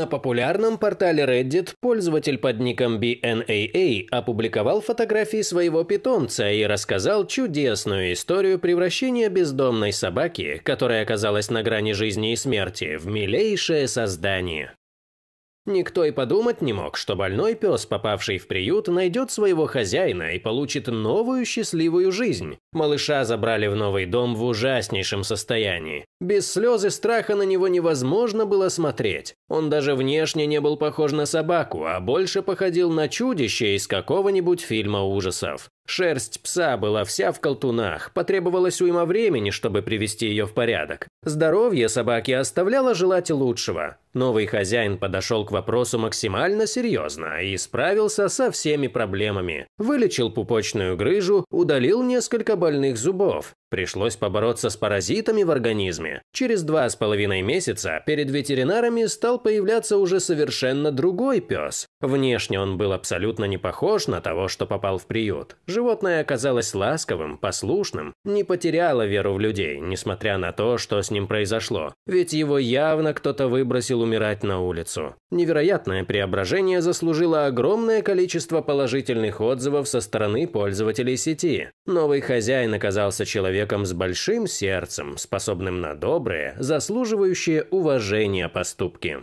На популярном портале Reddit пользователь под ником BNAA опубликовал фотографии своего питомца и рассказал чудесную историю превращения бездомной собаки, которая оказалась на грани жизни и смерти, в милейшее создание. Никто и подумать не мог, что больной пес, попавший в приют, найдет своего хозяина и получит новую счастливую жизнь. Малыша забрали в новый дом в ужаснейшем состоянии. Без слез и страха на него невозможно было смотреть. Он даже внешне не был похож на собаку, а больше походил на чудище из какого-нибудь фильма ужасов. Шерсть пса была вся в колтунах, потребовалось уйма времени, чтобы привести ее в порядок. Здоровье собаки оставляло желать лучшего. Новый хозяин подошел к вопросу максимально серьезно и справился со всеми проблемами. Вылечил пупочную грыжу, удалил несколько больных зубов, Пришлось побороться с паразитами в организме. Через два с половиной месяца перед ветеринарами стал появляться уже совершенно другой пес, Внешне он был абсолютно не похож на того, что попал в приют. Животное оказалось ласковым, послушным, не потеряло веру в людей, несмотря на то, что с ним произошло. Ведь его явно кто-то выбросил умирать на улицу. Невероятное преображение заслужило огромное количество положительных отзывов со стороны пользователей сети. Новый хозяин оказался человеком с большим сердцем, способным на добрые, заслуживающие уважения поступки.